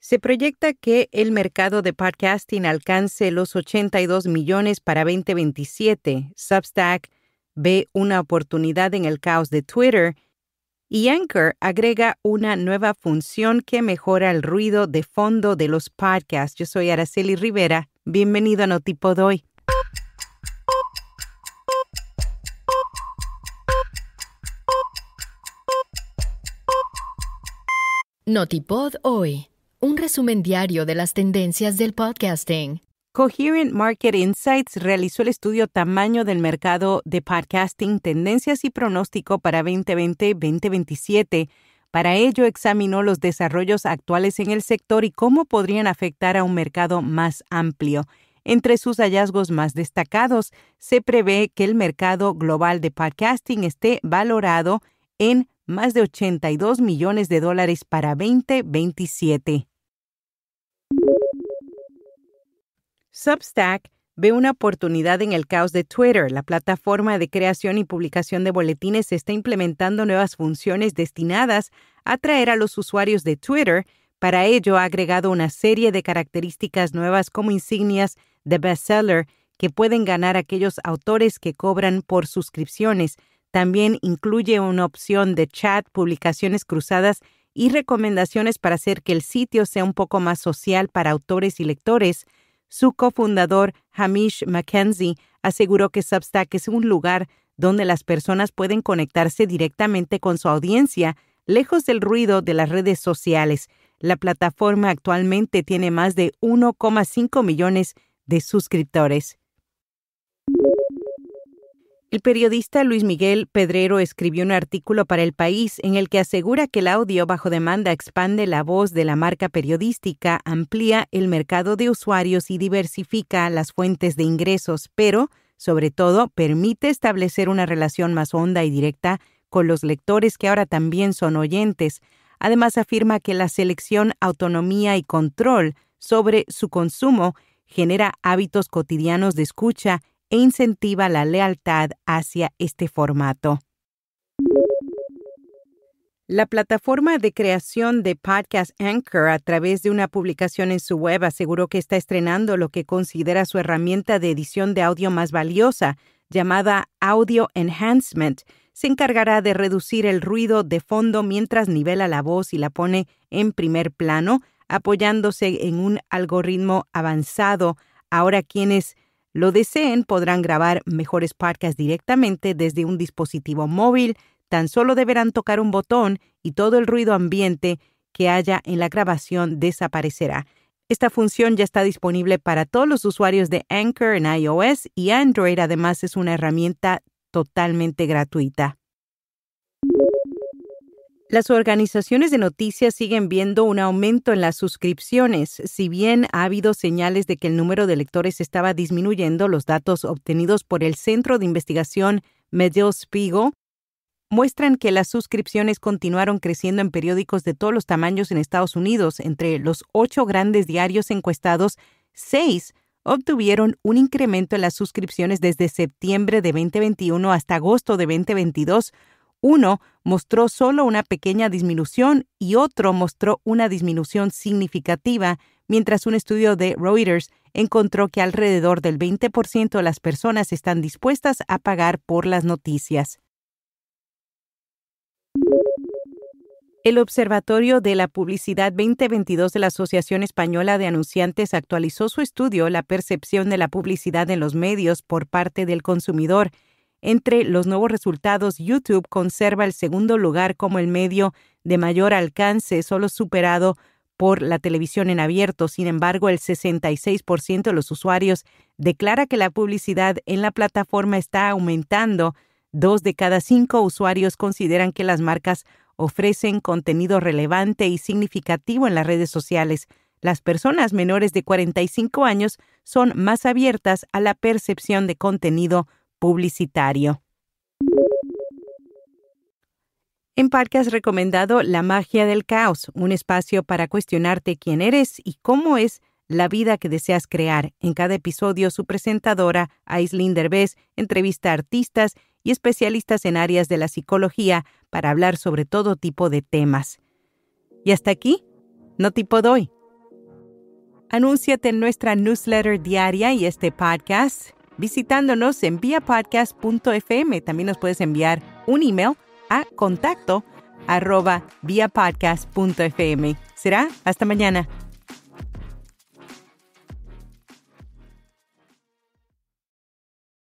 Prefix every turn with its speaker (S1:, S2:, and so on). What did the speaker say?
S1: Se proyecta que el mercado de podcasting alcance los 82 millones para 2027. Substack ve una oportunidad en el caos de Twitter y Anchor agrega una nueva función que mejora el ruido de fondo de los podcasts. Yo soy Araceli Rivera. Bienvenido a NotiPod hoy. Notipod hoy un resumen diario de las tendencias del podcasting. Coherent Market Insights realizó el estudio Tamaño del Mercado de Podcasting, Tendencias y Pronóstico para 2020-2027. Para ello, examinó los desarrollos actuales en el sector y cómo podrían afectar a un mercado más amplio. Entre sus hallazgos más destacados, se prevé que el mercado global de podcasting esté valorado en más de 82 millones de dólares para 2027. Substack ve una oportunidad en el caos de Twitter. La plataforma de creación y publicación de boletines está implementando nuevas funciones destinadas a atraer a los usuarios de Twitter. Para ello ha agregado una serie de características nuevas como insignias de bestseller que pueden ganar aquellos autores que cobran por suscripciones. También incluye una opción de chat, publicaciones cruzadas y recomendaciones para hacer que el sitio sea un poco más social para autores y lectores. Su cofundador, Hamish McKenzie, aseguró que Substack es un lugar donde las personas pueden conectarse directamente con su audiencia, lejos del ruido de las redes sociales. La plataforma actualmente tiene más de 1,5 millones de suscriptores. El periodista Luis Miguel Pedrero escribió un artículo para El País en el que asegura que el audio bajo demanda expande la voz de la marca periodística, amplía el mercado de usuarios y diversifica las fuentes de ingresos, pero, sobre todo, permite establecer una relación más honda y directa con los lectores que ahora también son oyentes. Además, afirma que la selección, autonomía y control sobre su consumo genera hábitos cotidianos de escucha e incentiva la lealtad hacia este formato. La plataforma de creación de Podcast Anchor a través de una publicación en su web aseguró que está estrenando lo que considera su herramienta de edición de audio más valiosa, llamada Audio Enhancement. Se encargará de reducir el ruido de fondo mientras nivela la voz y la pone en primer plano, apoyándose en un algoritmo avanzado. Ahora quienes lo deseen, podrán grabar mejores podcasts directamente desde un dispositivo móvil. Tan solo deberán tocar un botón y todo el ruido ambiente que haya en la grabación desaparecerá. Esta función ya está disponible para todos los usuarios de Anchor en iOS y Android. Además, es una herramienta totalmente gratuita. Las organizaciones de noticias siguen viendo un aumento en las suscripciones. Si bien ha habido señales de que el número de lectores estaba disminuyendo, los datos obtenidos por el Centro de Investigación Medio Pigo muestran que las suscripciones continuaron creciendo en periódicos de todos los tamaños en Estados Unidos. Entre los ocho grandes diarios encuestados, seis obtuvieron un incremento en las suscripciones desde septiembre de 2021 hasta agosto de 2022 uno mostró solo una pequeña disminución y otro mostró una disminución significativa, mientras un estudio de Reuters encontró que alrededor del 20% de las personas están dispuestas a pagar por las noticias. El Observatorio de la Publicidad 2022 de la Asociación Española de Anunciantes actualizó su estudio La percepción de la publicidad en los medios por parte del consumidor entre los nuevos resultados, YouTube conserva el segundo lugar como el medio de mayor alcance, solo superado por la televisión en abierto. Sin embargo, el 66% de los usuarios declara que la publicidad en la plataforma está aumentando. Dos de cada cinco usuarios consideran que las marcas ofrecen contenido relevante y significativo en las redes sociales. Las personas menores de 45 años son más abiertas a la percepción de contenido publicitario. En Parque has recomendado La magia del caos, un espacio para cuestionarte quién eres y cómo es la vida que deseas crear. En cada episodio, su presentadora, Aislinn Derbez, entrevista a artistas y especialistas en áreas de la psicología para hablar sobre todo tipo de temas. Y hasta aquí, no tipo doy. Anúnciate en nuestra newsletter diaria y este podcast visitándonos en viapodcast.fm. También nos puedes enviar un email a contacto arroba viapodcast.fm. Será hasta mañana.